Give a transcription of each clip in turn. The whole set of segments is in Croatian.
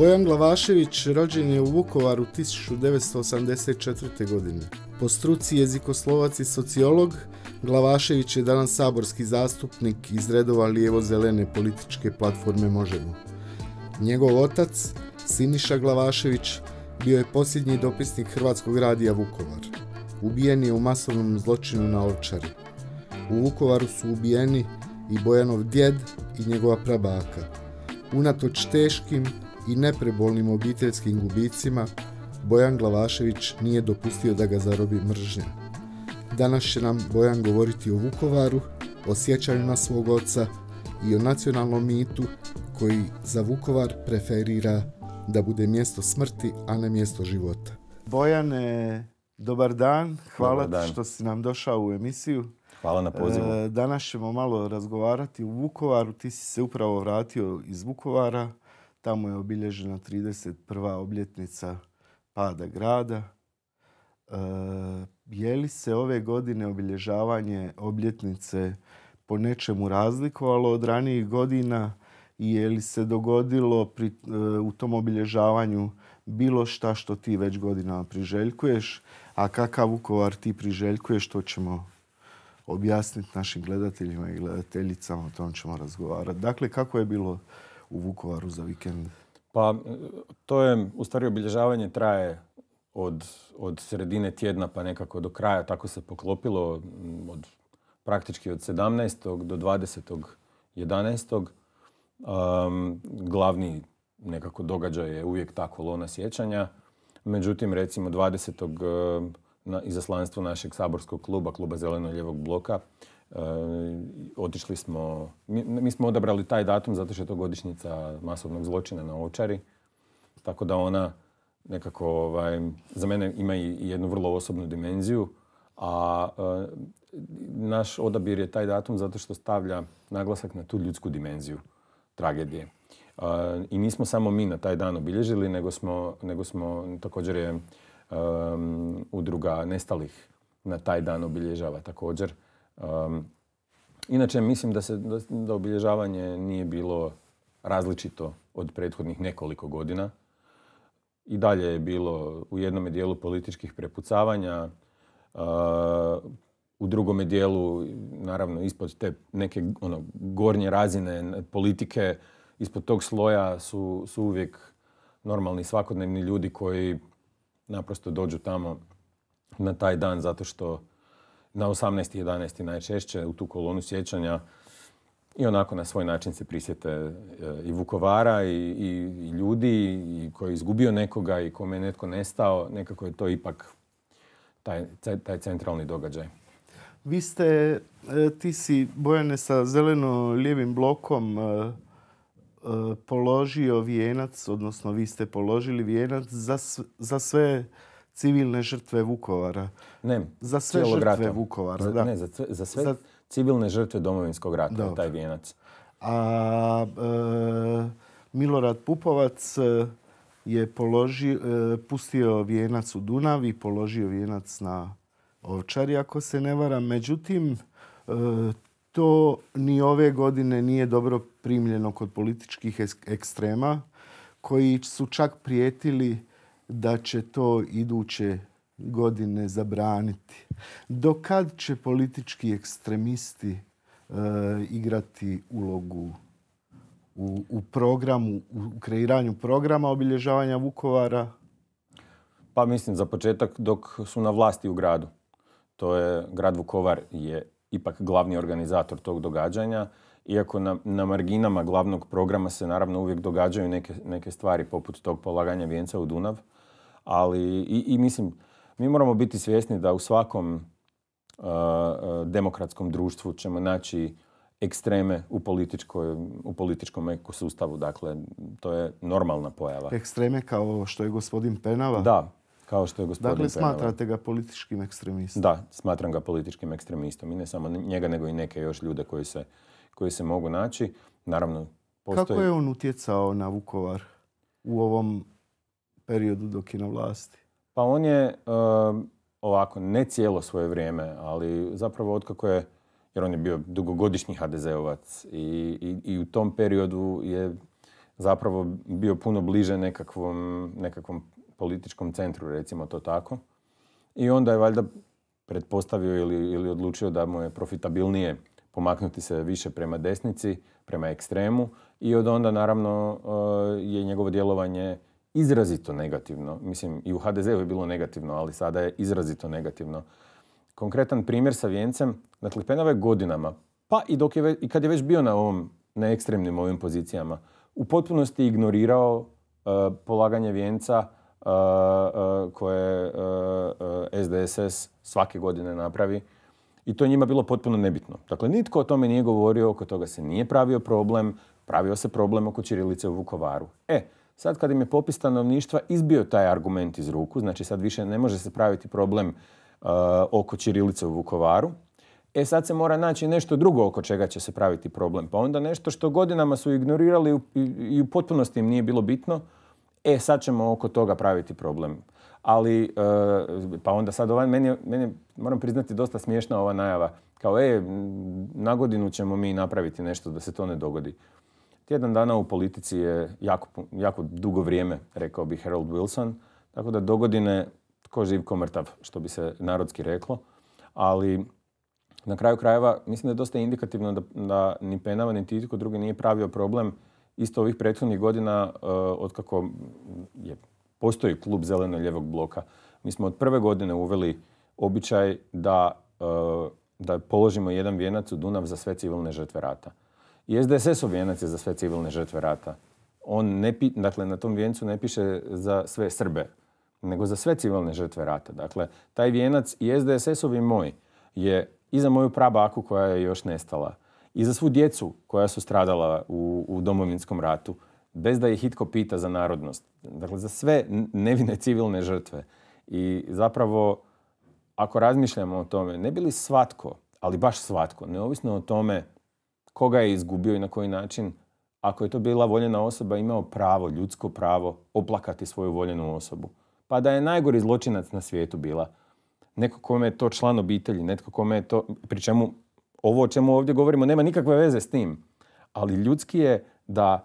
Bojan Glavašević rođen je u Vukovaru 1984. godine. Po struci jezikoslovac i sociolog, Glavašević je danas saborski zastupnik iz redova lijevo-zelene političke platforme Možemo. Njegov otac, Siniša Glavašević, bio je posljednji dopisnik Hrvatskog radija Vukovar. Ubijen je u masovnom zločinu na Ovčari. U Vukovaru su ubijeni i Bojanov djed i njegova prabaka. Unatoč teškim i neprebolnim obiteljskim gubicima, Bojan Glavašević nije dopustio da ga zarobi mržnja. Danas će nam Bojan govoriti o Vukovaru, o sjećanju na svog oca i o nacionalnom mitu koji za Vukovar preferira da bude mjesto smrti, a ne mjesto života. Bojane, dobar dan. Hvala dobar što si nam došao u emisiju. Hvala na pozivu. E, danas ćemo malo razgovarati u Vukovaru. Ti si se upravo vratio iz Vukovara. Tamo je obilježena 31. obljetnica pada grada. E, je li se ove godine obilježavanje obljetnice po nečemu razlikovalo od ranijih godina i je li se dogodilo e, u tom obilježavanju bilo šta što ti već godinama priželjkuješ, a kakav ukovar ti priželjkuješ, to ćemo objasniti našim gledateljima i gledateljicama, o tom ćemo razgovarati. Dakle, kako je bilo u Vukovaru za vikend? Pa e, to je, u stvari obilježavanje traje od, od sredine tjedna pa nekako do kraja. Tako se poklopilo mm, od, praktički od 17. do 20. 11. glavni nekako događaj je uvijek ta kolona sjećanja. Međutim, recimo 20. E, na izaslanstvo našeg saborskog kluba, kluba zeleno-ljevog bloka, E, otišli smo, mi, smo odabrali taj datum zato što je to godišnjica masovnog zločina na Ovčari. Tako da ona nekako, ovaj, za mene ima i jednu vrlo osobnu dimenziju. A e, naš odabir je taj datum zato što stavlja naglasak na tu ljudsku dimenziju tragedije. E, I nismo samo mi na taj dan obilježili, nego smo, također je udruga nestalih na taj dan obilježava također inače, mislim da, se, da, obilježavanje nije bilo različito od prethodnih nekoliko godina. I dalje je bilo u jednom dijelu političkih prepucavanja, u drugome dijelu, naravno, ispod te neke ono, gornje razine politike, ispod tog sloja su, su uvijek normalni svakodnevni ljudi koji naprosto dođu tamo na taj dan zato što na 11. najčešće u tu kolonu sjećanja i onako na svoj način se prisjete e, i Vukovara i, i, ljudi i koji je izgubio nekoga i kome je netko nestao. Nekako je to ipak taj, taj centralni događaj. Vi ste, e, ti si Bojane sa zeleno-lijevim blokom e, položio vijenac, odnosno vi ste položili vijenac za, za sve civilne žrtve Vukovara. Ne, za sve žrtve Vukovara. Pa da. Ne, za, za sve civilne žrtve domovinskog rata, je taj vijenac. A e, Milorad Pupovac e, je položi, e, pustio vijenac u Dunav i položio vijenac na Ovčari, ako se ne varam. Međutim, to ni ove godine nije dobro primljeno kod političkih ekstrema koji su čak prijetili da će to iduće godine zabraniti. Do kad će politički ekstremisti e, igrati ulogu u, programu, u kreiranju programa obilježavanja Vukovara? Pa mislim za početak dok su na vlasti u gradu. To je, grad Vukovar je ipak glavni organizator tog događanja. Iako na, marginama glavnog programa se naravno uvijek događaju neke, neke stvari poput tog polaganja vijenca u Dunav. Ali i, i mislim, mi moramo biti svjesni da u svakom uh, uh, demokratskom društvu ćemo naći ekstreme u, političkoj, u političkom ekosustavu. Dakle, to je normalna pojava. Ekstreme kao što je gospodin Penava? Da, kao što je gospodin Dakle, Penava. smatrate ga političkim ekstremistom? Da, smatram ga političkim ekstremistom. I ne samo njega, nego i neke još ljude koji se, koji se mogu naći. Naravno, postoji... Kako je on utjecao na Vukovar u ovom periodu dok je na vlasti? Pa on je ehm, ovako, ne cijelo svoje vrijeme, ali zapravo otkako je, jer on je bio dugogodišnji HDZ-ovac i, u tom periodu je zapravo bio puno bliže nekakvom, političkom centru, recimo to tako. I onda je valjda pretpostavio ili, ili odlučio da mu je profitabilnije pomaknuti se više prema desnici, prema ekstremu i od onda naravno ehm, je njegovo djelovanje izrazito negativno. Mislim, i u HDZ-u je bilo negativno, ali sada je izrazito negativno. Konkretan primjer sa Vijencem, dakle, Penava je godinama, pa i, dok je, i kad je već bio na ovom, na ekstremnim ovim pozicijama, u potpunosti ignorirao e, polaganje Vijenca uh, uh, koje SDSS svake godine napravi. I to je njima bilo potpuno nebitno. Dakle, nitko o tome nije govorio, oko toga se nije pravio problem, pravio se problem oko Čirilice u Vukovaru. E, Sad kad im je popis stanovništva izbio taj argument iz ruku, znači sad više ne može se praviti problem uh, oko Čirilice u Vukovaru, E sad se mora naći nešto drugo oko čega će se praviti problem. Pa onda nešto što godinama su ignorirali i u potpunosti im nije bilo bitno, e sad ćemo oko toga praviti problem. Ali, uh, pa onda sad ovaj, meni, je, moram priznati dosta smiješna ova najava. Kao, e, na godinu ćemo mi napraviti nešto da se to ne dogodi. Tjedan dana u politici je jako, jako dugo vrijeme, rekao bi Harold Wilson, tako da dogodine tko živ mrtav što bi se narodski reklo. Ali na kraju krajeva mislim da je dosta indikativno da, da ni Penava ni Titko drugi nije pravio problem isto ovih prethodnih godina uh, kako je, postoji klub zeleno-ljevog bloka. Mi smo od prve godine uveli običaj da, eh, da položimo jedan vijenac u Dunav za sve civilne žrtve rata. I SDSS-ov vijenac je za sve civilne žrtve rata. On ne, dakle, na tom vijencu ne piše za sve Srbe, nego za sve civilne žrtve rata. Dakle, taj vijenac i SDSS-ov moj je i za moju prabaku koja je još nestala, i za svu djecu koja su stradala u, u domovinskom ratu, bez da ih hitko pita za narodnost. Dakle, za sve nevine civilne žrtve. I zapravo, ako razmišljamo o tome, ne bi li svatko, ali baš svatko, neovisno o tome koga je izgubio i na koji način, ako je to bila voljena osoba, imao pravo, ljudsko pravo, oplakati svoju voljenu osobu. Pa da je najgori zločinac na svijetu bila. Neko kome je to član obitelji, netko kome je to, pri čemu ovo o čemu ovdje govorimo nema nikakve veze s tim. Ali ljudski je da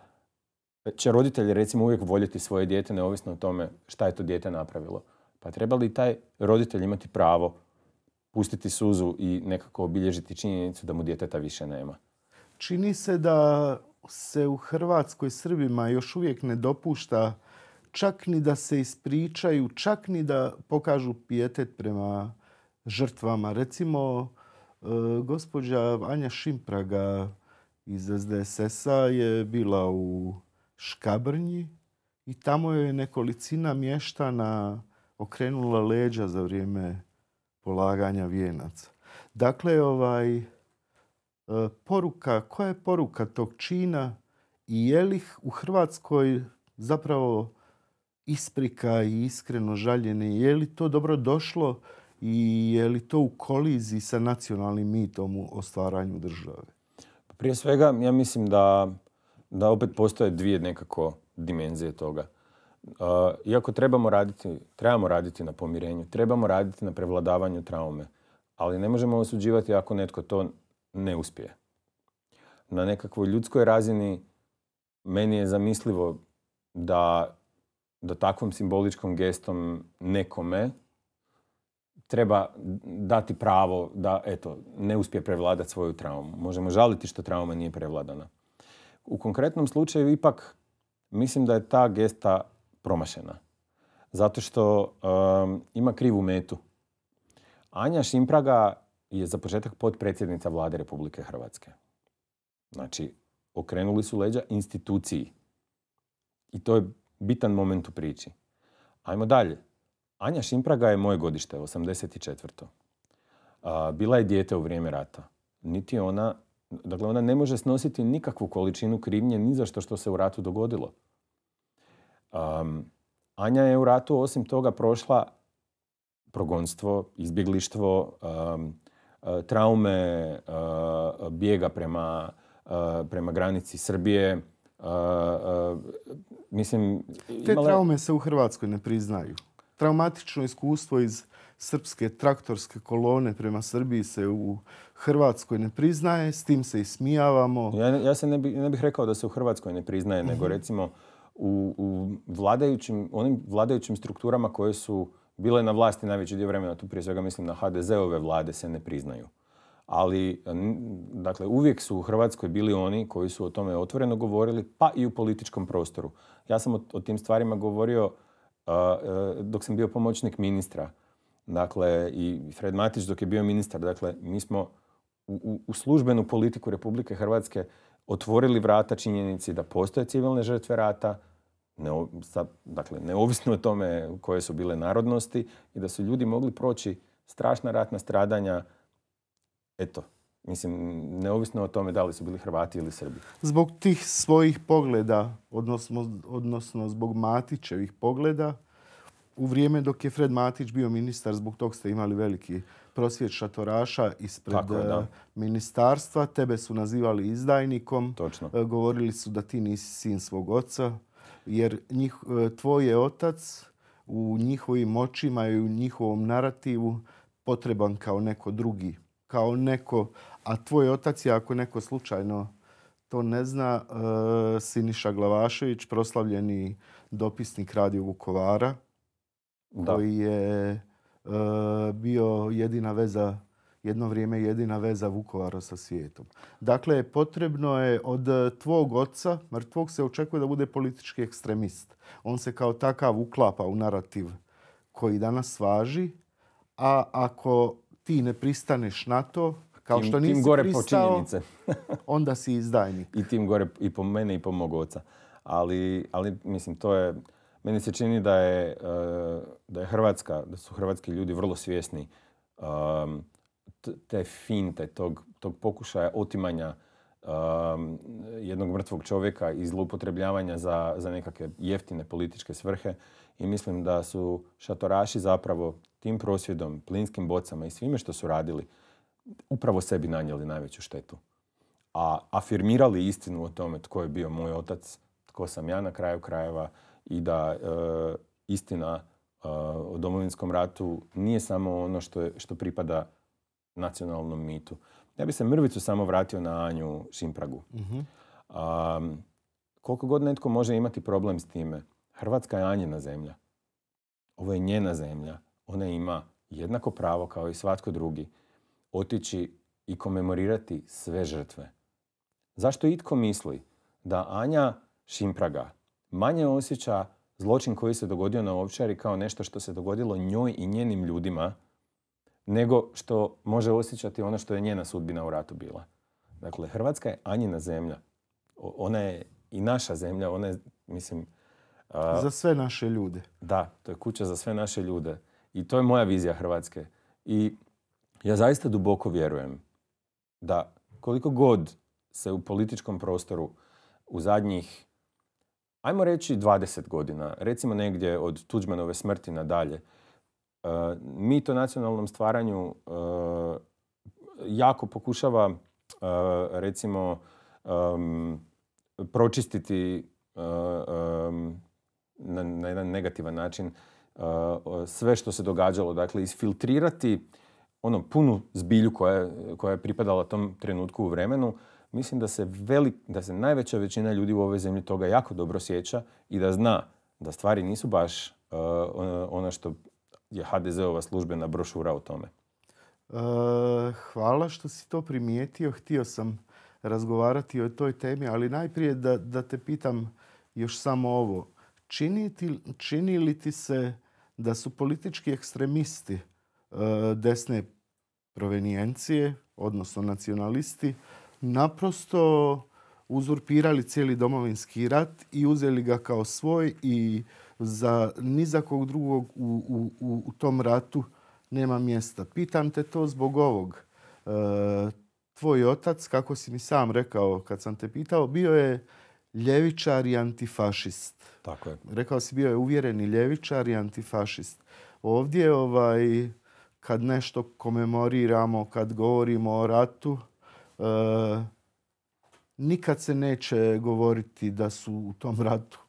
će roditelji recimo uvijek voljeti svoje dijete neovisno o tome šta je to dijete napravilo. Pa treba li taj roditelj imati pravo pustiti suzu i nekako obilježiti činjenicu da mu djeteta više nema? Čini se da se u Hrvatskoj Srbima još uvijek ne dopušta čak ni da se ispričaju, čak ni da pokažu pijetet prema žrtvama. Recimo, e, gospođa Anja Šimpraga iz SDSS-a je bila u Škabrnji i tamo je nekolicina mještana okrenula leđa za vrijeme polaganja vijenaca. Dakle, ovaj, E, poruka, koja je poruka tog čina i je li u Hrvatskoj zapravo isprika i iskreno žaljenje, je li to dobro došlo i je li to u koliziji sa nacionalnim mitom o stvaranju države? Prije svega, ja mislim da, da opet postoje dvije nekako dimenzije toga. E, iako trebamo raditi, trebamo raditi na pomirenju, trebamo raditi na prevladavanju traume, ali ne možemo osuđivati ako netko to ne uspije. Na nekakvoj ljudskoj razini meni je zamislivo da, da takvom simboličkom gestom nekome treba dati pravo da eto, ne uspije prevladati svoju traumu. Možemo žaliti što trauma nije prevladana. U konkretnom slučaju ipak mislim da je ta gesta promašena. Zato što ehm, ima krivu metu. Anja Šimpraga je za početak potpredsjednica vlade Republike Hrvatske. Znači, okrenuli su leđa instituciji. I to je bitan moment u priči. Ajmo dalje. Anja Šimpraga je moje godište, 84. bila je dijete u vrijeme rata. Niti ona, dakle ona ne može snositi nikakvu količinu krivnje ni za što što se u ratu dogodilo. Um, Anja je u ratu osim toga prošla progonstvo, izbjeglištvo, um, E, traume e, bijega e, prema, granici Srbije. Mislim, Te traume se u Hrvatskoj ne priznaju. Traumatično iskustvo iz srpske traktorske kolone prema Srbiji se u Hrvatskoj ne priznaje, s tim se ismijavamo. Ja, ja se ne, bih rekao da se u Hrvatskoj ne priznaje, nego mhm. recimo u, u vladajućim, onim vladajućim strukturama koje su bile na vlasti najveći dio vremena, tu prije svega mislim na HDZ-ove vlade se ne priznaju. Ali, dakle, uvijek su u Hrvatskoj bili oni koji su o tome otvoreno govorili, pa i u političkom prostoru. Ja sam o, tim stvarima govorio dok sam bio pomoćnik ministra. Dakle, i Fred Matić dok je bio ministar. Dakle, mi smo u, u službenu politiku Republike Hrvatske otvorili vrata činjenici da postoje civilne žrtve rata, dakle, neovisno o tome koje su bile narodnosti i da su ljudi mogli proći strašna ratna stradanja, eto, mislim, neovisno o tome da li su bili Hrvati ili Srbi. Zbog tih svojih pogleda, odnosno, zbog Matićevih pogleda, u vrijeme dok je Fred Matić bio ministar, zbog tog ste imali veliki prosvjed šatoraša ispred eh, ministarstva. Tebe su nazivali izdajnikom. Eh, govorili su da ti nisi sin svog oca jer e, tvoj je otac u njihovim očima i u njihovom narativu potreban kao neko drugi. Kao neko, a tvoj otac je ako neko slučajno to ne zna, e, Siniša Glavašević, proslavljeni dopisnik Radio Vukovara, koji je e, bio jedina veza jedno vrijeme jedina veza Vukovara sa svijetom. Dakle, potrebno je od eh, tvog oca, mrtvog, se očekuje da bude politički ekstremist. On se kao takav uklapa u narativ koji danas važi, a ako ti ne pristaneš na to, kao što nisi tim pristao, onda si izdajnik. I tim gore i po mene i po mog oca. Ali, mislim, to je... Meni se čini eh, da je, Hrvatska, da su hrvatski ljudi vrlo svjesni ehm, te finte tog, tog pokušaja otimanja um, jednog mrtvog čovjeka i zloupotrebljavanja za, za nekakve jeftine političke svrhe i mislim da su šatoraši zapravo tim prosvjedom, plinskim bocama i svime što su radili upravo sebi nanijeli najveću štetu. A afirmirali istinu o tome tko je bio moj otac, tko sam ja na kraju krajeva i da uh, istina uh, o domovinskom ratu nije samo ono što, što pripada nacionalnom mitu. Ja bi se mrvicu samo vratio na Anju Šimpragu. Mm-hmm. koliko god netko može imati problem s time, Hrvatska je Anjena zemlja. Ovo je njena zemlja. Ona ima jednako pravo kao i svatko drugi otići i komemorirati sve žrtve. Zašto itko misli da Anja Šimpraga manje osjeća zločin koji se dogodio na Ovčari kao nešto što se dogodilo njoj i njenim ljudima nego što može osjećati ono što je njena sudbina u ratu bila. Dakle, Hrvatska je Anjina zemlja. Ona je i naša zemlja, ona je, mislim... za sve naše ljude. Da, to je kuća za sve naše ljude. I to je moja vizija Hrvatske. I ja zaista duboko vjerujem da koliko god se u političkom prostoru u zadnjih, ajmo reći 20 godina, recimo negdje od Tuđmanove smrti nadalje, Eh, mi to nacionalnom stvaranju eh, jako pokušava eh, recimo pročistiti na jedan negativan način sve što se događalo. Dakle, isfiltrirati ono punu zbilju koja, koja je pripadala tom trenutku u vremenu, mislim da se, da se najveća većina ljudi u ovoj zemlji toga jako dobro sjeća i da zna da stvari nisu baš ono što je HDZ-ova službena brošura o tome. E, hvala što si to primijetio. Htio sam razgovarati o toj temi, ali najprije da, te pitam još samo ovo. Čini, li ti se da su politički ekstremisti e, desne provenijencije, odnosno nacionalisti, naprosto uzurpirali cijeli domovinski rat i uzeli ga kao svoj i za nizakog drugog u, u tom ratu nema mjesta. Pitam te to zbog ovog. E, tvoj otac, kako si mi sam rekao kad sam te pitao, bio je ljevičar i antifašist. Tako je. Rekao si bio je uvjereni ljevičar i antifašist. Ovdje ovaj, kad nešto komemoriramo, kad govorimo o ratu, e, nikad se neće govoriti da su u tom ratu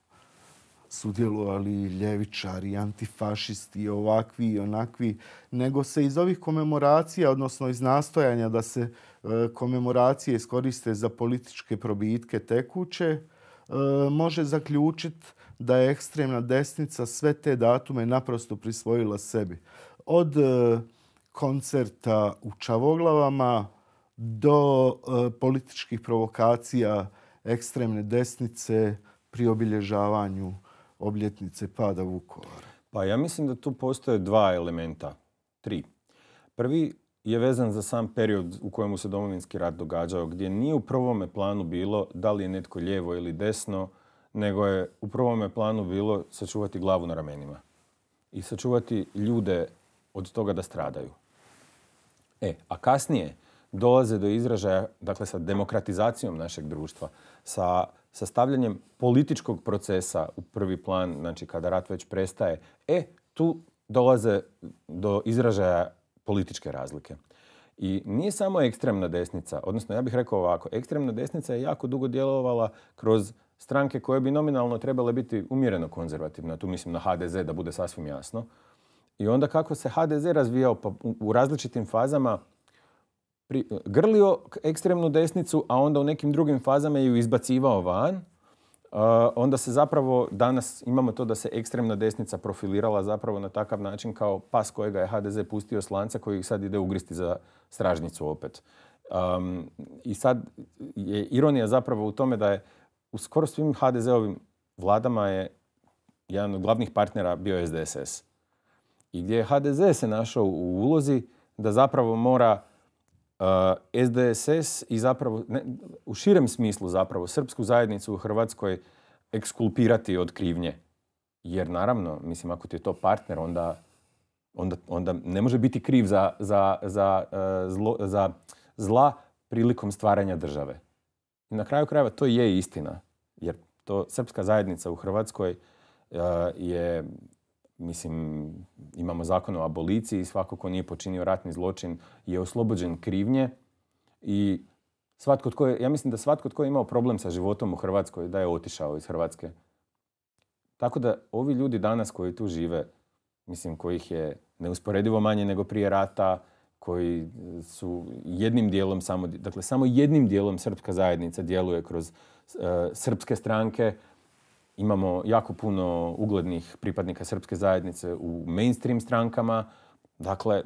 sudjelovali ljevičari, antifašisti, ovakvi i onakvi, nego se iz ovih komemoracija, odnosno iz nastojanja da se e, komemoracije iskoriste za političke probitke tekuće, e, može zaključiti da je ekstremna desnica sve te datume naprosto prisvojila sebi. Od e, koncerta u Čavoglavama do političkih provokacija ekstremne desnice pri obilježavanju obljetnice pada vukovar. Pa ja mislim da tu postoje dva elementa, tri. Prvi je vezan za sam period u kojemu se domovinski rat događao, gdje nije u prvome planu bilo da li je netko lijevo ili desno, nego je u prvome planu bilo sačuvati glavu na ramenima i sačuvati ljude od toga da stradaju. E, a kasnije dolaze do izražaja, dakle sa demokratizacijom našeg društva, sa sa stavljanjem političkog procesa u prvi plan, znači kada rat već prestaje, e, tu dolaze do izražaja političke razlike. I nije samo ekstremna desnica, odnosno ja bih rekao ovako, ekstremna desnica je jako dugo djelovala kroz stranke koje bi nominalno trebale biti umjereno konzervativne, tu mislim na HDZ da bude sasvim jasno. I onda kako se HDZ razvijao pa u različitim fazama grlio ekstremnu desnicu, a onda u nekim drugim fazama ju izbacivao van. Uh, onda se zapravo danas imamo to da se ekstremna desnica profilirala zapravo na takav način kao pas kojega je HDZ pustio slanca lanca koji sad ide ugristi za stražnicu opet. Um, I sad je ironija zapravo u tome da je u skoro svim HDZ-ovim vladama je jedan od glavnih partnera bio SDSS. I gdje je HDZ se našao u ulozi da zapravo mora SDSS eh, i zapravo, u širem smislu zapravo, srpsku zajednicu u Hrvatskoj ekskulpirati od krivnje. Jer naravno, mislim, ako ti je to partner, onda, onda, ne može biti kriv za, za eh, zla prilikom stvaranja države. na kraju krajeva to je istina. Jer to srpska zajednica u Hrvatskoj eh, je mislim, imamo zakon o aboliciji, svako ko nije počinio ratni zločin je oslobođen krivnje i svatko tko je, ja mislim da svatko tko je imao problem sa životom u Hrvatskoj da je otišao iz Hrvatske. Tako da ovi ljudi danas koji tu žive, mislim kojih je neusporedivo manje nego prije rata, koji su jednim dijelom samo, dakle samo jednim dijelom srpska zajednica djeluje kroz eh, srpske stranke Imamo jako puno uglednih pripadnika srpske zajednice u mainstream strankama. Dakle,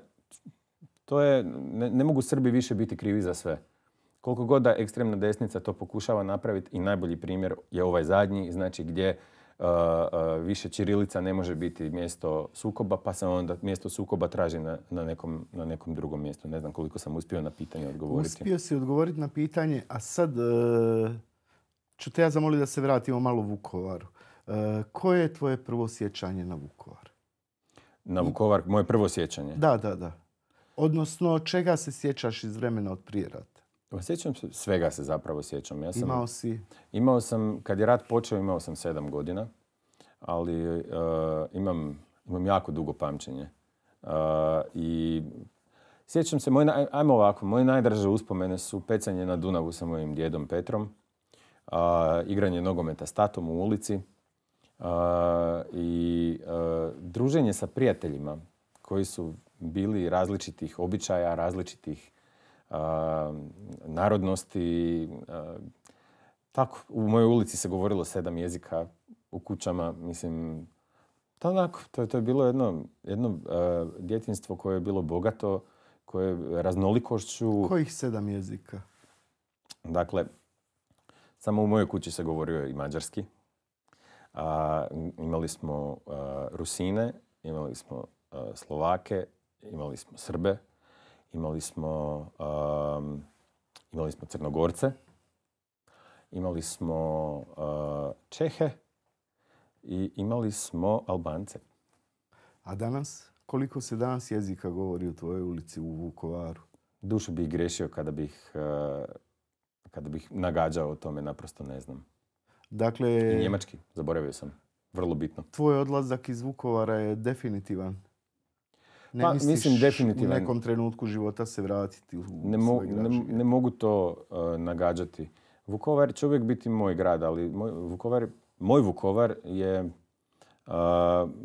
to je, ne, mogu Srbi više biti krivi za sve. Koliko god da ekstremna desnica to pokušava napraviti i najbolji primjer je ovaj zadnji, znači gdje uh, uh, više Čirilica ne može biti mjesto sukoba, pa se onda mjesto sukoba traži na, na, nekom, na nekom drugom mjestu. Ne znam koliko sam uspio na pitanje odgovoriti. Uspio si odgovoriti na pitanje, a sad... Uh, ću te ja zamoliti da se vratimo malo u Vukovaru. E, koje je tvoje prvo sjećanje na Vukovar? Na Vukovar? Moje prvo sjećanje? Da, da, da. Odnosno, čega se sjećaš iz vremena od prije rata? Pa sjećam se, svega se zapravo sjećam. Ja sam, imao si? Imao sam, kad je rat počeo imao sam sedam godina, ali e, imam, jako dugo pamćenje. E, I sjećam se, moj, ajmo ovako, moje najdraže uspomene su pecanje na Dunavu sa mojim djedom Petrom igranje nogometa s tatom u ulici i druženje sa prijateljima koji su bili različitih običaja, različitih narodnosti. Tako, u mojoj ulici se govorilo sedam jezika u kućama, mislim, to onako, to, to je bilo jedno, jedno djetinstvo koje je bilo bogato, koje je raznolikošću. Kojih sedam jezika? Dakle, samo u mojoj kući se govorio i mađarski. imali smo Rusine, imali smo Slovake, imali smo Srbe, imali smo, imali smo Crnogorce, imali smo Čehe i imali smo Albance. A danas? Koliko se danas jezika govori u tvojoj ulici u Vukovaru? Dušu bih grešio kada bih kada bih nagađao o tome, naprosto ne znam. Dakle... I njemački, zaboravio sam. Vrlo bitno. Tvoj odlazak iz Vukovara je definitivan. Ne pa, misliš mislim, definitivan. u nekom trenutku života se vratiti u ne, mo, ne, mogu to uh, nagađati. Vukovar će uvijek biti moj grad, ali moj Vukovar, moj Vukovar je uh,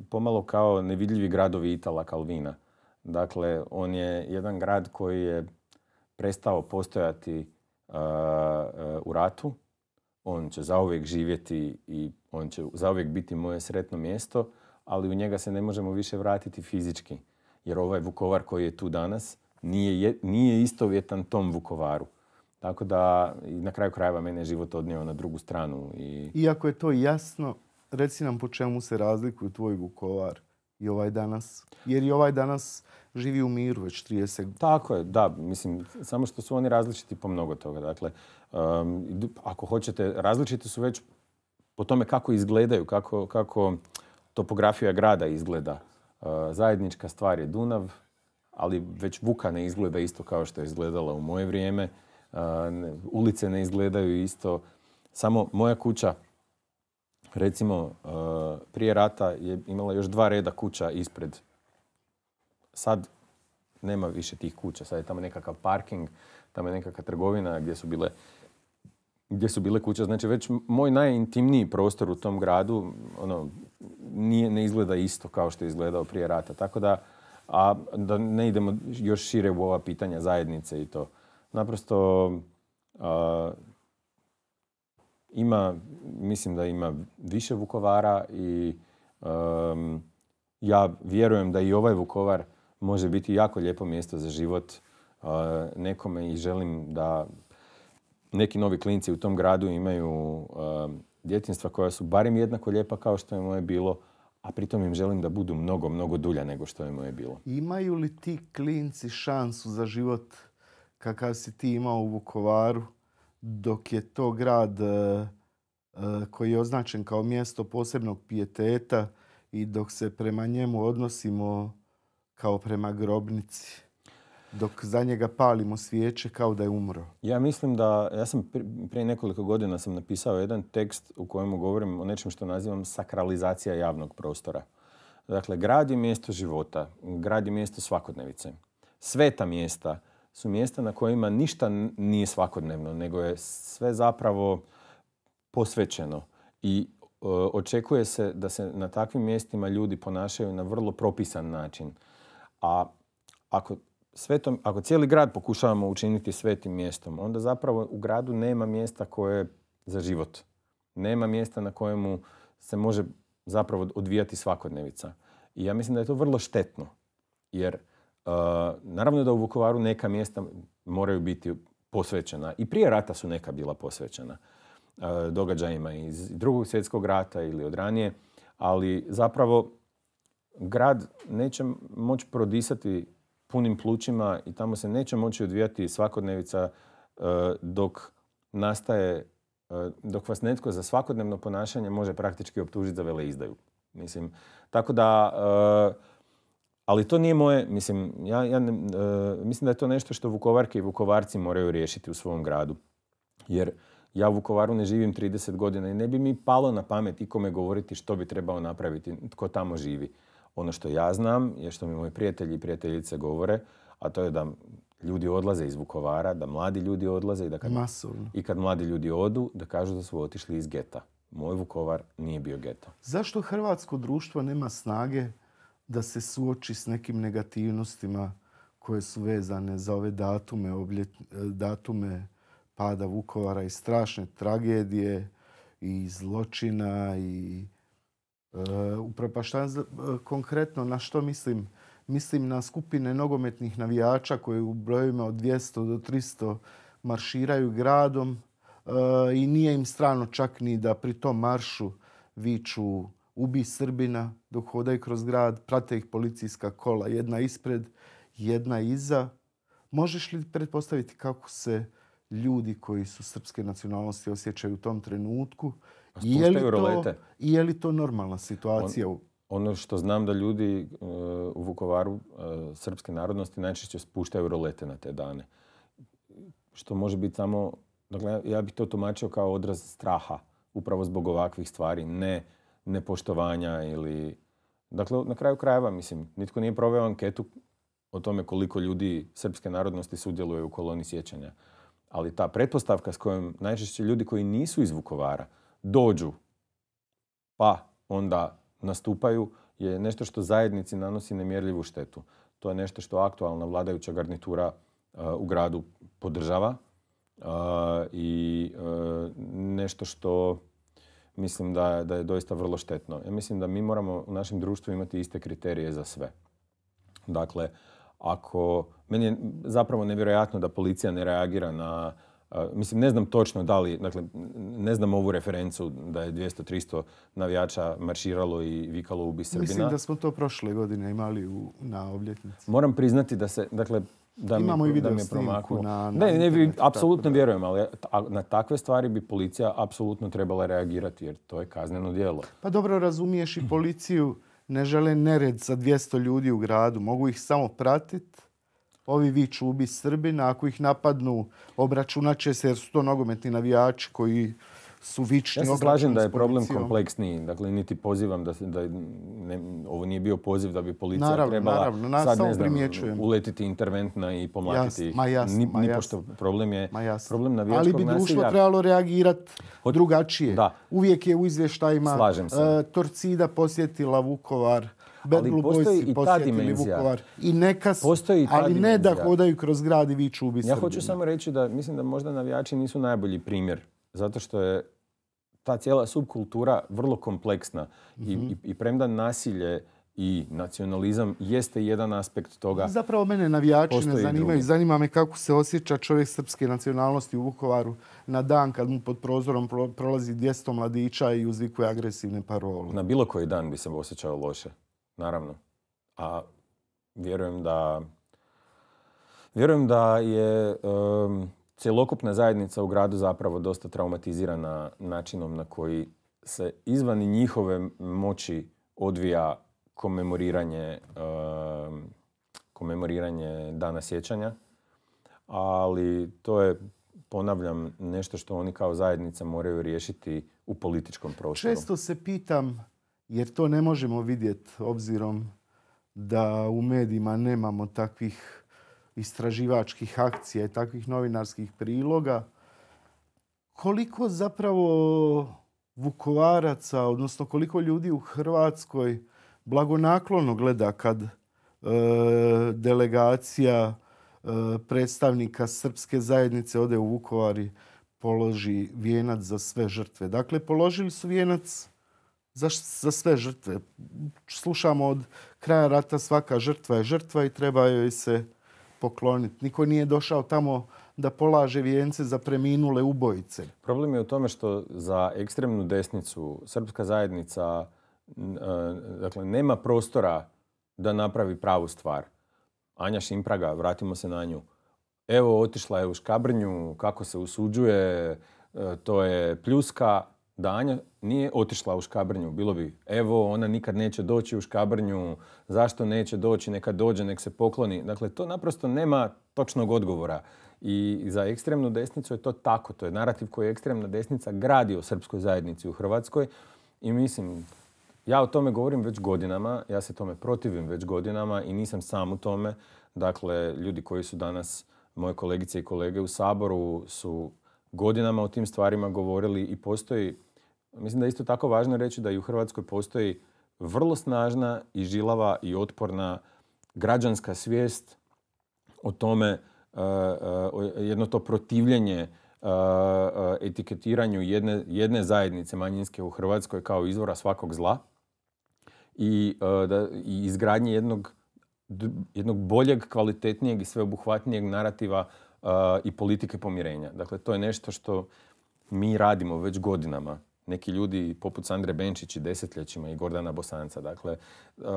pomalo kao nevidljivi gradovi Itala Kalvina. Dakle, on je jedan grad koji je prestao postojati E, u ratu, on će zauvijek živjeti i on će zauvijek biti moje sretno mjesto, ali u njega se ne možemo više vratiti fizički. Jer ovaj Vukovar koji je tu danas nije, nije istovjetan tom Vukovaru. Tako da i na kraju krajeva mene je život odnio na drugu stranu. I... Iako je to jasno, reci nam po čemu se razlikuju tvoj Vukovar i ovaj danas. Jer i ovaj danas živi u miru već 30 Tako je, da. Mislim, samo što su oni različiti po mnogo toga. Dakle, um, ako hoćete, različiti su već po tome kako izgledaju, kako, kako topografija grada izgleda. Uh, zajednička stvar je Dunav, ali već Vuka ne izgleda isto kao što je izgledala u moje vrijeme. Uh, ulice ne izgledaju isto. Samo moja kuća recimo uh, prije rata je imala još dva reda kuća ispred. Sad nema više tih kuća, sad je tamo nekakav parking, tamo je nekakva trgovina gdje su bile gdje su bile kuće. Znači već moj najintimniji prostor u tom gradu ono, nije, ne izgleda isto kao što je izgledao prije rata. Tako da, a da ne idemo još šire u ova pitanja zajednice i to. Naprosto, ima, mislim da ima više Vukovara i ja vjerujem da i ovaj Vukovar može biti jako lijepo mjesto za život eh, nekome i želim da neki novi klinci u tom gradu imaju uh, djetinstva koja su barem jednako lijepa kao što je moje bilo, a pritom im želim da budu mnogo, mnogo dulja nego što je moje bilo. Imaju li ti klinci šansu za život kakav si ti imao u Vukovaru? dok je to grad e, e, koji je označen kao mjesto posebnog pijeteta i dok se prema njemu odnosimo kao prema grobnici dok za njega palimo svijeće kao da je umro. Ja mislim da, ja sam prije nekoliko godina sam napisao jedan tekst u kojem govorim o nečem što nazivam sakralizacija javnog prostora. Dakle, grad je mjesto života, grad je mjesto svakodnevice. Sveta mjesta, su mjesta na kojima ništa nije svakodnevno, nego je sve zapravo posvećeno i e, očekuje se da se na takvim mjestima ljudi ponašaju na vrlo propisan način. A ako, ako cijeli grad pokušavamo učiniti svetim mjestom, onda zapravo u gradu nema mjesta koje je za život. Nema mjesta na kojemu se može zapravo odvijati svakodnevica. I ja mislim da je to vrlo štetno. Jer Eh, naravno da u Vukovaru neka mjesta moraju biti posvećena. I prije rata su neka bila posvećena eh, događajima iz drugog svjetskog rata ili od ranije, ali zapravo grad neće moći prodisati punim plućima i tamo se neće moći odvijati svakodnevica eh, dok nastaje, dok vas netko za svakodnevno ponašanje može praktički optužiti za veleizdaju. Mislim, tako da ali to nije moje, mislim, ja, ja ne, e, mislim da je to nešto što Vukovarke i Vukovarci moraju riješiti u svom gradu. Jer ja u Vukovaru ne živim 30 godina i ne bi mi palo na pamet ikome govoriti što bi trebao napraviti, tko tamo živi. Ono što ja znam je što mi moji prijatelji i prijateljice govore, a to je da ljudi odlaze iz Vukovara, da mladi ljudi odlaze i da kad, Masovno. i kad mladi ljudi odu, da kažu da su otišli iz geta. Moj Vukovar nije bio geta. Zašto hrvatsko društvo nema snage da se suoči s nekim negativnostima koje su vezane za ove datume, e, datume pada Vukovara i strašne tragedije i zločina i e, pa e, konkretno na što mislim. Mislim na skupine nogometnih navijača koji u brojima od 200 do 300 marširaju gradom e, i nije im strano čak ni da pri tom maršu viču ubi Srbina dok hodaju kroz grad, prate ih policijska kola, jedna ispred, jedna iza. Možeš li pretpostaviti kako se ljudi koji su srpske nacionalnosti osjećaju u tom trenutku? Pa I je, li to, I je li to normalna situacija? ono što znam da ljudi e, u Vukovaru e, srpske narodnosti najčešće spuštaju rolete na te dane. Što može biti samo... Dakle, ja bih to tumačio kao odraz straha. Upravo zbog ovakvih stvari. Ne nepoštovanja ili... Dakle, na kraju krajeva, mislim, nitko nije proveo anketu o tome koliko ljudi srpske narodnosti sudjeluje u koloni sjećanja. Ali ta pretpostavka s kojom najčešće ljudi koji nisu iz Vukovara dođu pa onda nastupaju je nešto što zajednici nanosi nemjerljivu štetu. To je nešto što aktualna vladajuća garnitura e, u gradu podržava e, i e, nešto što mislim da, da je doista vrlo štetno. Ja mislim da mi moramo u našem društvu imati iste kriterije za sve. Dakle, ako... Meni je zapravo nevjerojatno da policija ne reagira na... mislim, ne znam točno da li, dakle, ne znam ovu referencu da je 200-300 navijača marširalo i vikalo ubi Srbina. Mislim da smo to prošle godine imali u, na obljetnici. Moram priznati da se, dakle, da imamo mi, i video Ne, ne apsolutno vjerujem, ali na takve stvari bi policija apsolutno trebala reagirati jer to je kazneno djelo. Pa dobro razumiješ i policiju, ne žele nered za 200 ljudi u gradu, mogu ih samo pratiti. Ovi viču ubi Srbina, ako ih napadnu obračunat će se jer su to nogometni navijači koji vični. Ja se slažem da je problem ono. kompleksniji. Dakle, niti pozivam da, se, da ovo nije bio poziv da bi policija trebala sad, uletiti interventna i pomlatiti ih. Ma ma problem je ma problem na Ali bi društvo trebalo reagirati drugačije. Uvijek je u izvještajima e, Torcida posjetila Vukovar. postoji i Vukovar. I neka postoji ali ne da hodaju kroz grad i viču ubi Ja hoću samo reći da mislim da možda navijači nisu najbolji primjer. Zato što je ta cijela subkultura vrlo kompleksna i, mhm. i, i premda nasilje i nacionalizam jeste jedan aspekt toga. Zapravo mene navijači ne zanimaju. Zanima me kako se osjeća čovjek srpske nacionalnosti u Vukovaru na dan kad mu pod prozorom prolazi 200 mladića i uzvikuje agresivne parole. Na bilo koji dan bi se osjećao loše, naravno. A vjerujem da, vjerujem da je cjelokupna zajednica u gradu zapravo dosta traumatizirana načinom na koji se izvan njihove moći odvija komemoriranje, komemoriranje dana sjećanja. Ali to je, ponavljam, nešto što oni kao zajednica moraju riješiti u političkom prostoru. Često se pitam, jer to ne možemo vidjeti obzirom da u medijima nemamo takvih istraživačkih akcija i takvih novinarskih priloga, koliko zapravo vukovaraca, odnosno koliko ljudi u Hrvatskoj blagonaklono gleda kad e, delegacija e, predstavnika srpske zajednice ode u i položi vijenac za sve žrtve. Dakle, položili su vijenac za, za sve žrtve. Slušamo od kraja rata svaka žrtva je žrtva i treba joj se pokloniti. Niko nije došao tamo da polaže vijence za preminule ubojice. Problem je u tome što za ekstremnu desnicu srpska zajednica e, dakle, nema prostora da napravi pravu stvar. Anja Šimpraga, vratimo se na nju. Evo, otišla je u Škabrnju, kako se usuđuje, e, to je pljuska da Anja nije otišla u Škabrnju. Bilo bi, evo, ona nikad neće doći u Škabrnju, zašto neće doći, neka dođe, nek se pokloni. Dakle, to naprosto nema točnog odgovora. I za ekstremnu desnicu je to tako. To je narativ koji je ekstremna desnica gradi o srpskoj zajednici u Hrvatskoj. I mislim, ja o tome govorim već godinama, ja se tome protivim već godinama i nisam sam u tome. Dakle, ljudi koji su danas moje kolegice i kolege u Saboru su godinama o tim stvarima govorili i postoji, mislim da je isto tako važno reći da i u Hrvatskoj postoji vrlo snažna i žilava i otporna građanska svijest o tome e, e, jedno to protivljenje e, etiketiranju jedne, jedne zajednice manjinske u Hrvatskoj kao izvora svakog zla i, da, i izgradnje jednog, jednog boljeg, kvalitetnijeg i sveobuhvatnijeg narativa i politike pomirenja. Dakle, to je nešto što mi radimo već godinama. Neki ljudi poput Sandre Benčić i desetljećima i Gordana Bosanca. Dakle, e, e,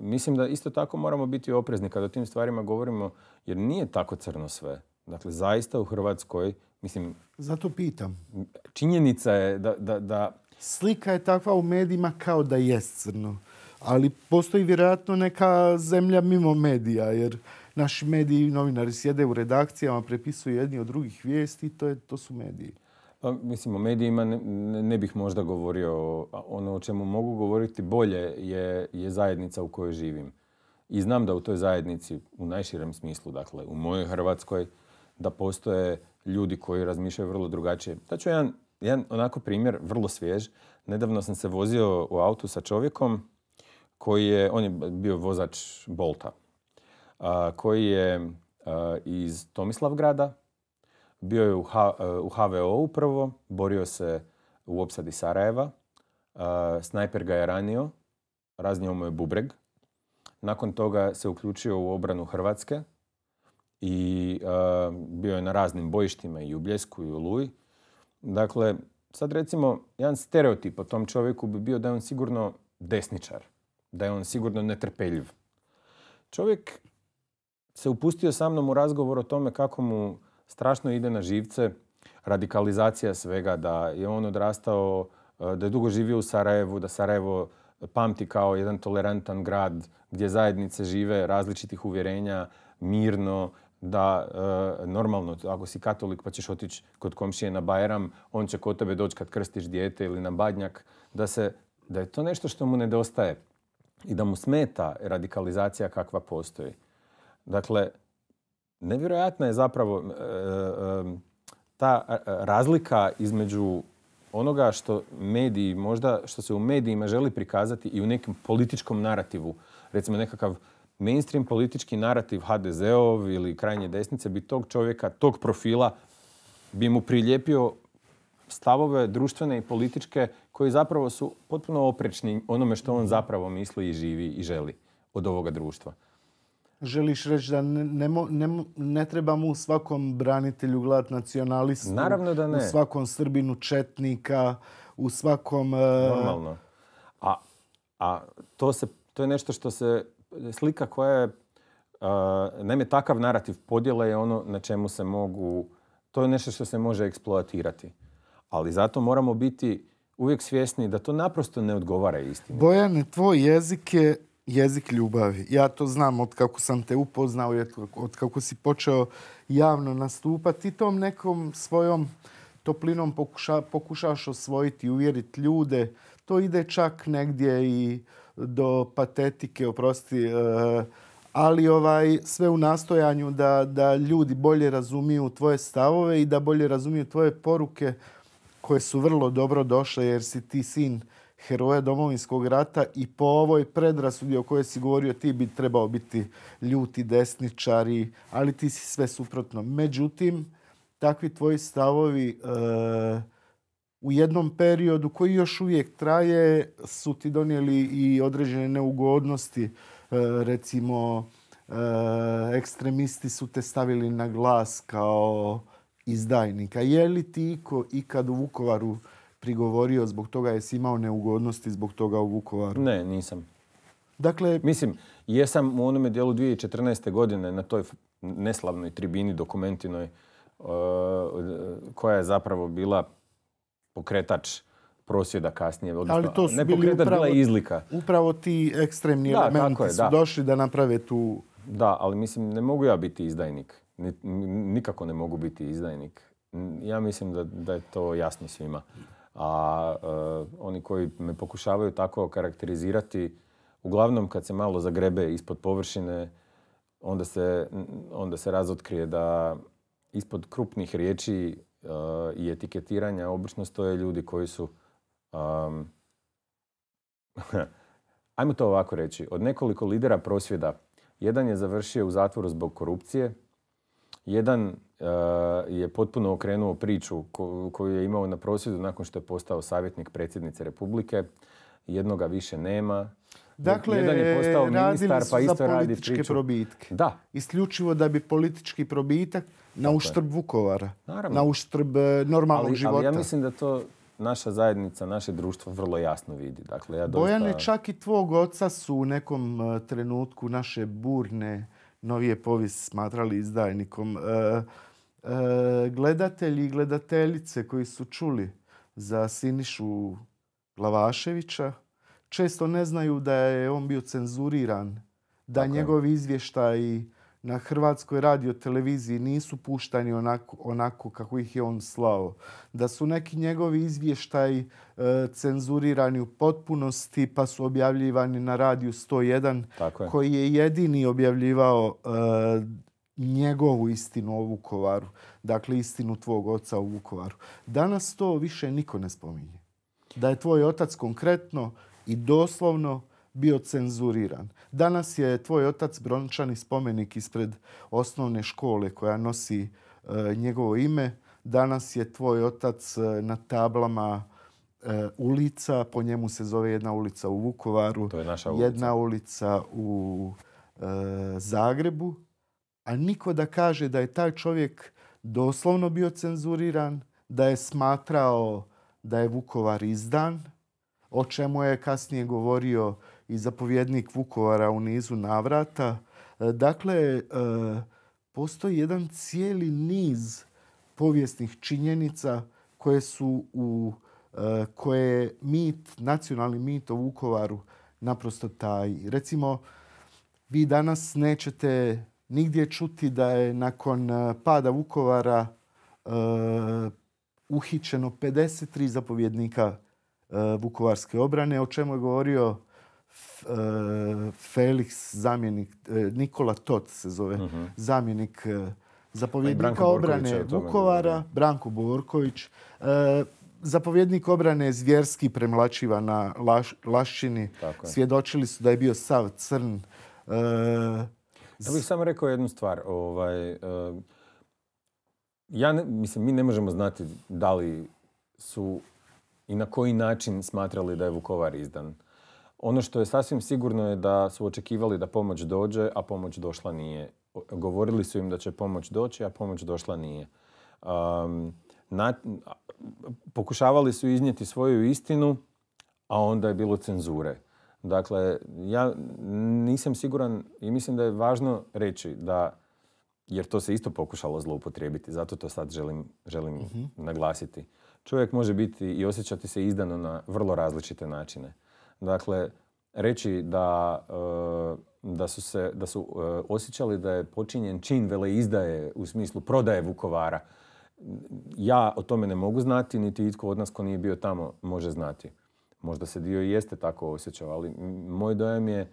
mislim da isto tako moramo biti oprezni kada o tim stvarima govorimo, jer nije tako crno sve. Dakle, zaista u Hrvatskoj, mislim... Zato pitam. Činjenica je da, da, da... Slika je takva u medijima kao da je crno. Ali postoji vjerojatno neka zemlja mimo medija, jer naši mediji, novinari sjede u redakcijama, prepisuju jedni od drugih vijesti i to, je, to su mediji. Pa, mislim, o medijima ne, bih možda govorio. Ono o čemu mogu govoriti bolje je, zajednica u kojoj živim. I znam da u toj zajednici, u najširem smislu, dakle, u mojoj Hrvatskoj, da postoje ljudi koji razmišljaju vrlo drugačije. ću jedan, jedan onako primjer, vrlo svjež. Nedavno sam se vozio u autu sa čovjekom koji je, on je bio vozač Bolta koji je iz Tomislavgrada, bio je u, hvo prvo, borio se u opsadi Sarajeva, snajper ga je ranio, raznio mu je bubreg. Nakon toga se uključio u obranu Hrvatske i bio je na raznim bojištima i u Bljesku i u Luj. Dakle, sad recimo, jedan stereotip o tom čovjeku bi bio da je on sigurno desničar, da je on sigurno netrpeljiv. Čovjek se upustio sa mnom u razgovor o tome kako mu strašno ide na živce radikalizacija svega, da je on odrastao, e, da je dugo živio u Sarajevu, da Sarajevo pamti kao jedan tolerantan grad gdje zajednice žive različitih uvjerenja, mirno, da e, normalno, ako si katolik pa ćeš otići kod komšije na bajeram, on će kod tebe doći kad krstiš dijete ili na badnjak, da, se, da je to nešto što mu nedostaje i da mu smeta radikalizacija kakva postoji. Dakle, nevjerojatna je zapravo e, e, ta e, razlika između onoga što mediji, možda što se u medijima želi prikazati i u nekom političkom narativu, recimo nekakav mainstream politički narativ HDZ-ov ili krajnje desnice bi tog čovjeka, tog profila, bi mu prilijepio stavove društvene i političke koji zapravo su potpuno oprečni onome što on zapravo misli i živi i želi od ovoga društva želiš reći da ne, ne, ne trebamo u svakom branitelju gledat nacionalistu. Naravno da ne. U svakom Srbinu četnika, u svakom... E, Normalno. A, a to, se, to je nešto što se... Slika koja je... E, naime, takav narativ podjela je ono na čemu se mogu... To je nešto što se može eksploatirati. Ali zato moramo biti uvijek svjesni da to naprosto ne odgovara istini. Bojane, tvoj jezik je jezik ljubavi. Ja to znam od kako sam te upoznao i od kako si počeo javno nastupati i tom nekom svojom toplinom pokušaš osvojiti, uvjeriti ljude. To ide čak negdje i do patetike, oprosti, eh, ali ovaj, sve u nastojanju da, da ljudi bolje razumiju tvoje stavove i da bolje razumiju tvoje poruke koje su vrlo dobro došle jer si ti sin heroja domovinskog rata i po ovoj predrasudi o kojoj si govorio ti bi trebao biti ljuti desničari, ali ti si sve suprotno. Međutim, takvi tvoji stavovi e, u jednom periodu koji još uvijek traje su ti donijeli i određene neugodnosti. E, recimo, e, ekstremisti su te stavili na glas kao izdajnika. Je li ti iko ikad u Vukovaru prigovorio zbog toga, jesi imao neugodnosti zbog toga u Vukovaru? Ne, nisam. Dakle... Mislim, jesam u onome dijelu 2014. godine na toj neslavnoj tribini dokumentinoj e, koja je zapravo bila pokretač prosvjeda kasnije. Odnosno, Ali to su ne bili upravo, bila izlika. upravo ti ekstremni da, elementi je, su da. došli da naprave tu... Da, ali mislim, ne mogu ja biti izdajnik. Nikako ne mogu biti izdajnik. Ja mislim da, da je to jasno svima. A e, oni koji me pokušavaju tako karakterizirati, uglavnom kad se malo zagrebe ispod površine, onda se, razotkrije da ispod krupnih riječi e, i etiketiranja obično stoje ljudi koji su... ajmo to ovako reći. Od nekoliko lidera prosvjeda, jedan je završio u zatvoru zbog korupcije, jedan Eh, je potpuno okrenuo priču koju je imao na prosvjedu nakon što je postao savjetnik predsjednice Republike. Jednoga više nema. Dakle, da je postao ministar, pa političke probitke. Da. Isključivo da bi politički probitak na uštrb Vukovara, Naravno. na uštrb eh, normalnog života. Ali ja mislim da to naša zajednica, naše društvo vrlo jasno vidi. Dakle, ja Bojane, čak i tvog oca su u nekom eh, trenutku naše burne novije povijesti smatrali izdajnikom. E, gledatelji i gledateljice koji su čuli za Sinišu Glavaševića često ne znaju da je on bio cenzuriran, da okay. njegovi izvještaji na Hrvatskoj radio televiziji nisu puštani onako, onako kako ih je on slao. Da su neki njegovi izvještaji e, cenzurirani u potpunosti pa su objavljivani na radiju 101 koji je jedini objavljivao e, njegovu istinu o Vukovaru, dakle istinu tvog oca u Vukovaru. Danas to više niko ne spominje. Da je tvoj otac konkretno i doslovno bio cenzuriran. Danas je tvoj otac brončani spomenik ispred osnovne škole koja nosi e, njegovo ime. Danas je tvoj otac e, na tablama e, ulica, po njemu se zove jedna ulica u Vukovaru, jedna ulica u Zagrebu a niko da kaže da je taj čovjek doslovno bio cenzuriran, da je smatrao da je Vukovar izdan, o čemu je kasnije govorio i zapovjednik Vukovara u nizu navrata. E, dakle, e, postoji jedan cijeli niz povijesnih činjenica koje su u e, koje je mit, nacionalni mit o Vukovaru naprosto taj. Recimo, vi danas nećete nigdje čuti da je nakon eh, pada Vukovara e, eh, 53 zapovjednika eh, Vukovarske obrane, o čemu je govorio Felix, zamjenik, Nikola Tot se zove, mhm. zamjenik zapovjednika obrane Vukovara, Branko Borković. Zapovjednik obrane je zvjerski premlačiva na Lašini. Svjedočili su da je bio sav crn. Ja bih samo rekao jednu stvar. Ovaj, eh, ja ne, mislim, mi ne možemo znati da li su i na koji način smatrali da je Vukovar izdan. Ono što je sasvim sigurno je da su očekivali da pomoć dođe, a pomoć došla nije. Govorili su im da će pomoć doći, a pomoć došla nije. Um, pokušavali su iznijeti svoju istinu, a onda je bilo cenzure. Dakle, ja nisam siguran i mislim da je važno reći da, jer to se isto pokušalo zloupotrijebiti, zato to sad želim, želim mhm. naglasiti. Čovjek može biti i osjećati se izdano na vrlo različite načine. Dakle, reći da, e, da su, se, da su e, osjećali da je počinjen čin veleizdaje u smislu prodaje Vukovara. Ja o tome ne mogu znati, niti itko od nas ko nije bio tamo može znati. Možda se dio i jeste tako osjećao, ali moj dojam je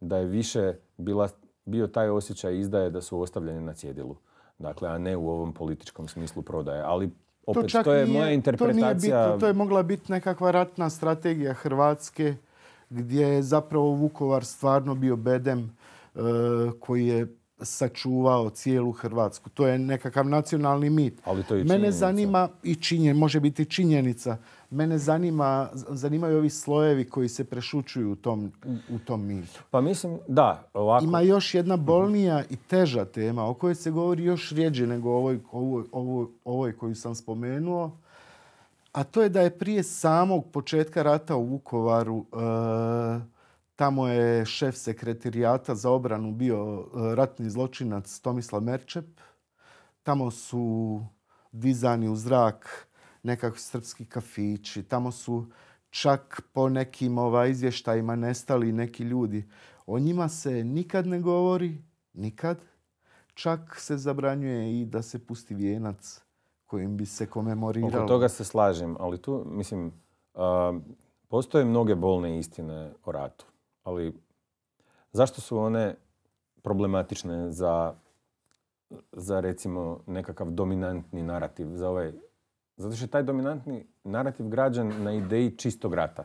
da je više bila, bio taj osjećaj izdaje da su ostavljeni na cjedilu. Dakle, a ne u ovom političkom smislu prodaje. Ali opet, to, to je moja interpretacija... To, to je mogla biti nekakva ratna strategija Hrvatske gdje je zapravo Vukovar stvarno bio bedem e, koji je sačuvao cijelu Hrvatsku. To je nekakav nacionalni mit. Ali to je Mene zanima i činjen, može biti činjenica Mene zanima, zanimaju ovi slojevi koji se prešućuju u tom, u, tom mitu. Pa mislim, da, ovako. Ima još jedna bolnija i teža tema o kojoj se govori još rijeđe nego ovoj, ovoj, ovoj koju sam spomenuo. A to je da je prije samog početka rata u Vukovaru e, tamo je šef sekretarijata za obranu bio e, ratni zločinac Tomislav Merčep. Tamo su dizani u zrak nekakvi srpski kafići. Tamo su čak po nekim ovaj, izvještajima nestali neki ljudi. O njima se nikad ne govori, nikad. Čak se zabranjuje i da se pusti vijenac kojim bi se komemoriralo. Oko toga se slažem, ali tu, mislim, postoje mnoge bolne istine o ratu. Ali zašto su one problematične za, za recimo, nekakav dominantni narativ, za ovaj zato što je taj dominantni narativ građan na ideji čistog rata.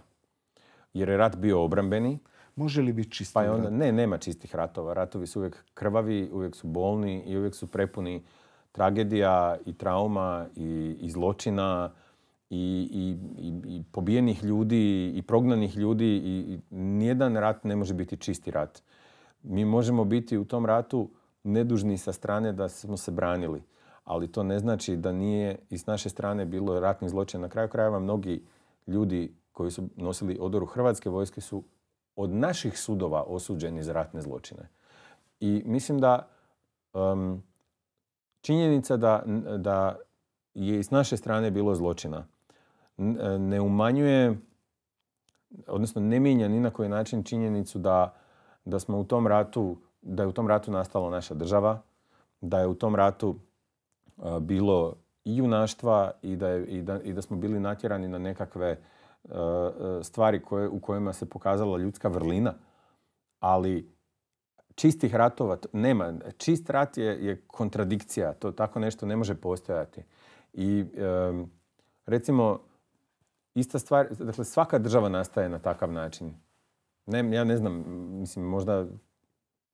Jer je rat bio obrambeni. Može li biti čisti pa onda, Ne, nema čistih ratova. Ratovi su uvijek krvavi, uvijek su bolni i uvijek su prepuni tragedija i trauma i, zločina i, pobijenih ljudi i prognanih ljudi. I nijedan rat ne može biti čisti rat. Mi možemo biti u tom ratu nedužni sa strane da smo se branili ali to ne znači da nije i s naše strane bilo ratnih zločina. Na kraju krajeva mnogi ljudi koji su nosili odoru Hrvatske vojske su od naših sudova osuđeni za ratne zločine. I mislim da činjenica da, da je i s naše strane bilo zločina e, ne umanjuje, odnosno ne mijenja ni na koji način činjenicu da, da smo u tom ratu, da je u tom ratu nastala naša država, da je u tom ratu bilo i junaštva i da, je, i da, i da smo bili natjerani na nekakve stvari koje, u kojima se pokazala ljudska vrlina, ali čistih ratova nema. Čist rat je, je kontradikcija, to tako nešto ne može postojati. I recimo, ista stvar, dakle svaka država nastaje na takav način. Ne, ja ne znam, mislim, možda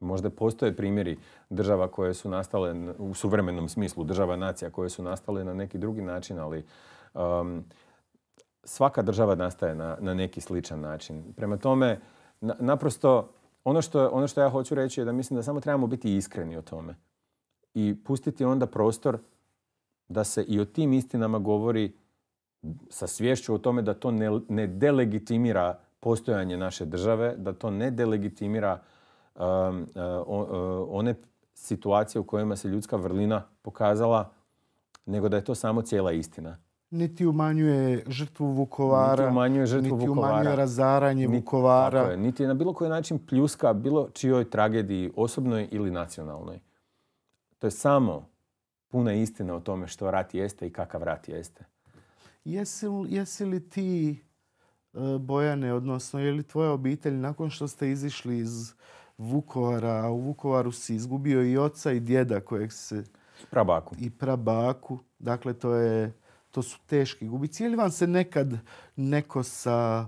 Možda postoje primjeri država koje su nastale u suvremenom smislu, država nacija koje su nastale na neki drugi način, ali um, svaka država nastaje na, neki sličan način. Prema tome, naprosto ono što, ono što ja hoću reći je da mislim da samo trebamo biti iskreni o tome i pustiti onda prostor da se i o tim istinama govori sa svješću o tome da to ne, ne delegitimira postojanje naše države, da to ne delegitimira E, e, one situacije u kojima se ljudska vrlina pokazala, nego da je to samo cijela istina. Niti umanjuje žrtvu Vukovara, niti umanjuje, žrtvu Vukovara, umanjuje razaranje Vukovara. je, niti je na bilo koji način pljuska bilo čijoj tragediji, osobnoj ili nacionalnoj. To je samo puna istina o tome što rat jeste i kakav rat jeste. Jesi, jesi li ti, e, Bojane, odnosno je li tvoja obitelj nakon što ste izišli iz Vukovara. U Vukovaru si izgubio i oca i djeda kojeg se... Prabaku. I prabaku. Dakle, to, je, to su teški gubici. Je li vam se nekad neko sa...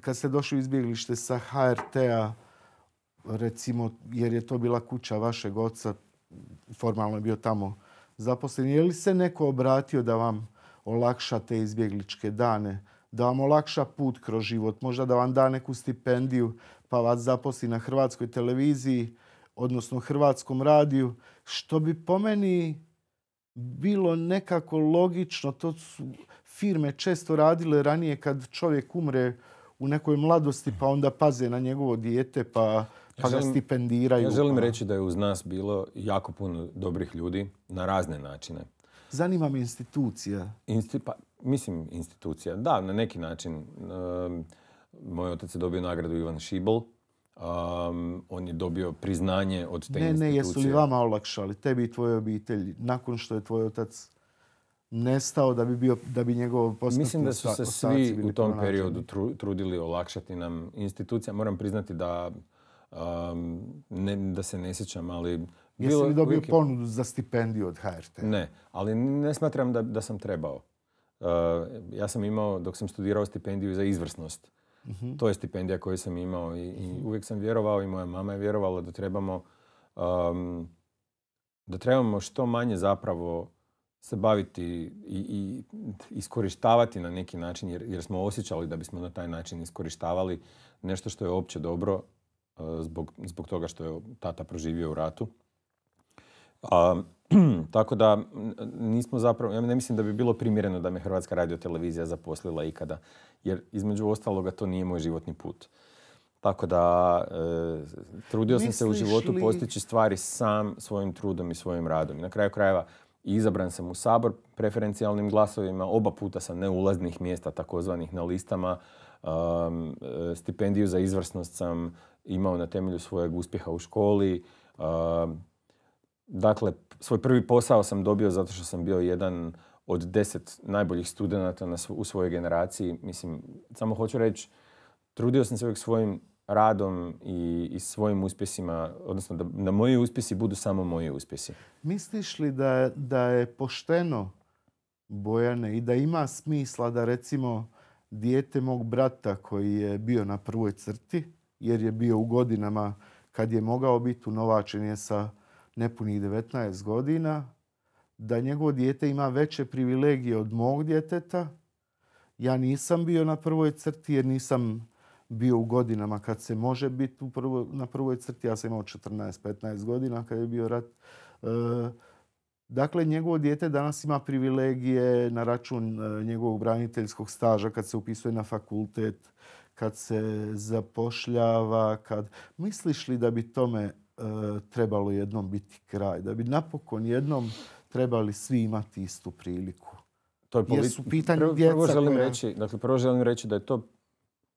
Kad ste došli u izbjeglište sa HRT-a, recimo, jer je to bila kuća vašeg oca, formalno je bio tamo zaposlen, je li se neko obratio da vam olakša te izbjegličke dane? da vam olakša put kroz život, možda da vam da neku stipendiju pa vas zaposli na Hrvatskoj televiziji, odnosno Hrvatskom radiju, što bi po meni bilo nekako logično. To su firme često radile ranije kad čovjek umre u nekoj mladosti pa onda paze na njegovo dijete pa, pa ga stipendiraju. Ja želim pa- reći da je uz nas bilo jako puno dobrih ljudi na razne načine. Zanima me institucija. Pa, mislim institucija, da, na neki način moj otac je dobio nagradu Ivan Šibol. Um, on je dobio priznanje od te ne, institucije. Ne, jesu li vama olakšali, tebi i tvojoj obitelji, nakon što je tvoj otac nestao da bi, bio, da bi njegov Mislim da su se svi u tom periodu trudili olakšati nam institucija. Moram priznati da, um, ne, da se ne sjećam, ali... Jesi li dobio uvijek... ponudu za stipendiju od HRT? Ne, ali ne smatram da, da sam trebao. Uh, ja sam imao, dok sam studirao stipendiju za izvrsnost Mhm. To je stipendija koju sam imao i, i mhm. uvijek sam vjerovao i moja mama je vjerovala da trebamo um, da trebamo što manje zapravo se baviti i, i iskorištavati na neki način jer, jer smo osjećali da bismo na taj način iskorištavali nešto što je opće dobro uh, zbog, zbog toga što je tata proživio u ratu. tako da nismo zapravo, ja ne mislim da bi bilo primjereno da me Hrvatska radiotelevizija zaposlila ikada, jer između ostaloga to nije moj životni put. Tako da e, trudio sam se u životu postići stvari sam svojim trudom i svojim radom. na kraju krajeva izabran sam u Sabor preferencijalnim glasovima, oba puta sam neulaznih mjesta takozvanih na listama, e, stipendiju za izvrsnost sam imao na temelju svojeg uspjeha u školi, Dakle, svoj prvi posao sam dobio zato što sam bio jedan od deset najboljih studenata u svojoj generaciji. Mislim, samo hoću reći, trudio sam se uvijek svojim radom i, svojim uspjesima, odnosno da, da moji uspjesi budu samo moji uspjesi. Misliš li da, da je pošteno, Bojane, i da ima smisla da recimo dijete mog brata koji je bio na prvoj crti, jer je bio u godinama kad je mogao biti u je sa nepunih 19 godina, da njegovo dijete ima veće privilegije od mog djeteta. Ja nisam bio na prvoj crti jer nisam bio u godinama kad se može biti na prvoj crti. Ja sam imao 14-15 godina kad je bio rat. E, dakle, njegovo dijete danas ima privilegije na račun e, njegovog braniteljskog staža kad se upisuje na fakultet, kad se zapošljava. Kad... Misliš li da bi tome E, trebalo jednom biti kraj. Da bi napokon jednom trebali svi imati istu priliku. To je pitanje prvo, djeca želim reći, dakle, prvo želim reći da je to,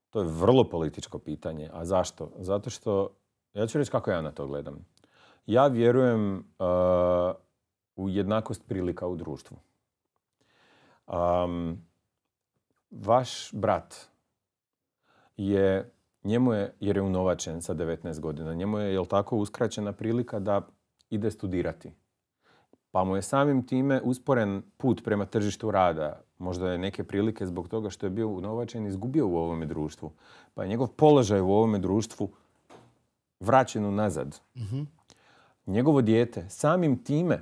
to je vrlo političko pitanje. A zašto? Zato što, ja ću reći kako ja na to gledam. Ja vjerujem e, u jednakost prilika u društvu. vaš brat je njemu je, jer je unovačen sa 19 godina, njemu je, jel tako, uskraćena prilika da ide studirati. Pa mu je samim time usporen put prema tržištu rada. Možda je neke prilike zbog toga što je bio unovačen izgubio u ovome društvu. Pa je njegov položaj u ovome društvu vraćen unazad. Mhm. Njegovo dijete samim time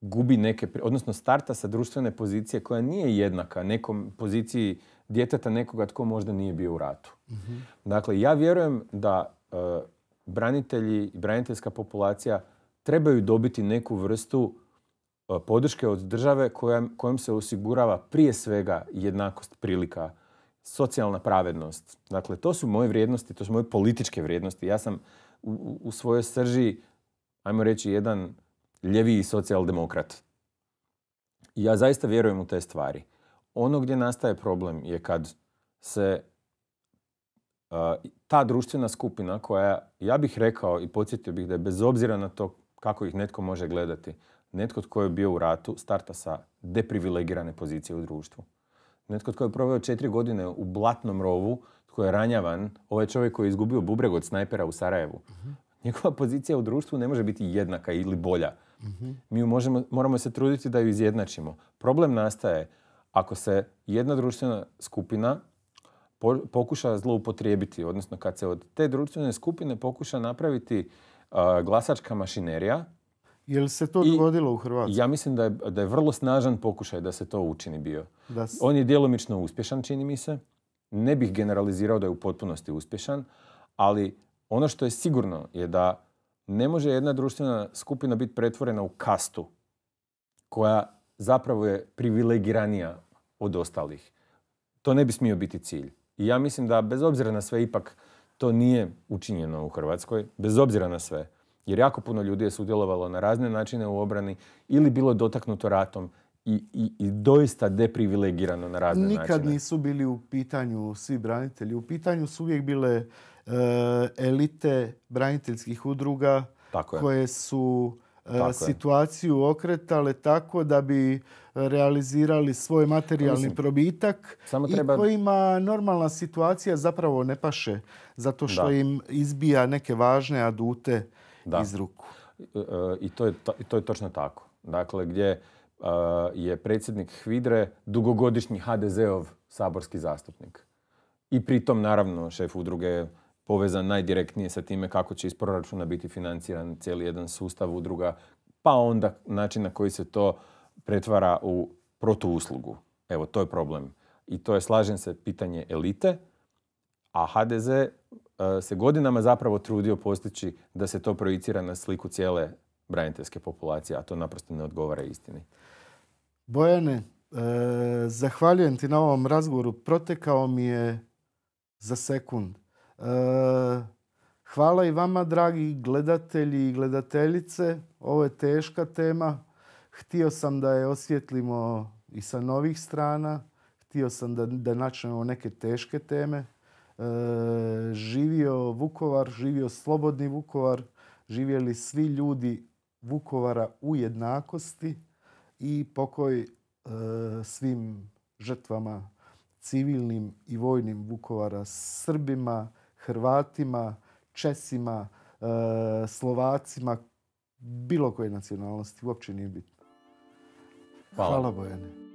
gubi neke, odnosno starta sa društvene pozicije koja nije jednaka nekom poziciji djeteta nekoga tko možda nije bio u ratu. Mhm. Dakle, ja vjerujem da e, branitelji i braniteljska populacija trebaju dobiti neku vrstu e, podrške od države kojom se osigurava prije svega jednakost prilika, socijalna pravednost. Dakle, to su moje vrijednosti, to su moje političke vrijednosti. Ja sam u, u svojoj srži, ajmo reći, jedan ljeviji socijaldemokrat. Ja zaista vjerujem u te stvari. Ono gdje nastaje problem je kad se e, ta društvena skupina koja, ja bih rekao i podsjetio bih da je bez obzira na to kako ih netko može gledati, netko tko je bio u ratu starta sa deprivilegirane pozicije u društvu. Netko tko je proveo četiri godine u blatnom rovu, tko je ranjavan, ovaj čovjek koji je izgubio bubreg od snajpera u Sarajevu, mhm. njegova pozicija u društvu ne može biti jednaka ili bolja. Mhm. Mi možemo, moramo se truditi da ju izjednačimo. Problem nastaje ako se jedna društvena skupina pokuša zloupotrijebiti, odnosno kad se od te društvene skupine pokuša napraviti glasačka mašinerija. Je li se to dogodilo u Hrvatskoj? Ja mislim da je, da je vrlo snažan pokušaj da se to učini bio. On je djelomično uspješan, čini mi se. Ne bih generalizirao da je u potpunosti uspješan, ali ono što je sigurno je da ne može jedna društvena skupina biti pretvorena u kastu koja zapravo je privilegiranija od ostalih. To ne bi smio biti cilj. I ja mislim da bez obzira na sve ipak to nije učinjeno u Hrvatskoj, bez obzira na sve. Jer jako puno ljudi je sudjelovalo na razne načine u obrani ili bilo dotaknuto ratom i, i, i doista deprivilegirano na razne Nikad načine. Nikad nisu bili u pitanju svi branitelji. U pitanju su uvijek bile e, elite braniteljskih udruga koje su situaciju okretale tako da bi realizirali svoj pa materijalni probitak i kojima normalna situacija zapravo ne paše zato što im izbija neke važne adute iz ruku. E, e, I to, je, to je točno tako. Dakle, gdje e, je predsjednik Hvidre dugogodišnji HDZ-ov saborski zastupnik. I pritom, naravno, šef udruge povezan najdirektnije sa time kako će iz proračuna biti financiran cijeli jedan sustav udruga, pa onda način na koji se to pretvara u protuuslugu. Evo, to je problem. I to je, slažem se, pitanje elite, a HDZ e, se godinama zapravo trudio postići da se to projicira na sliku cijele braniteljske populacije, a to naprosto ne odgovara istini. Bojane, e, zahvaljujem ti na ovom razgovoru. Protekao mi je za sekund. Eh, hvala i vama, dragi gledatelji i gledateljice. Ovo je teška tema. Htio sam da je osvjetlimo i sa novih strana. Htio sam da, da načnemo neke teške teme. Eh, živio Vukovar, živio slobodni Vukovar, živjeli svi ljudi Vukovara u jednakosti i pokoj eh, svim žrtvama civilnim i vojnim Vukovara, Srbima, Hrvatima, Česima, e, Slovacima, bilo koje nacionalnosti, uopće nije bitno. Hvala, Hvala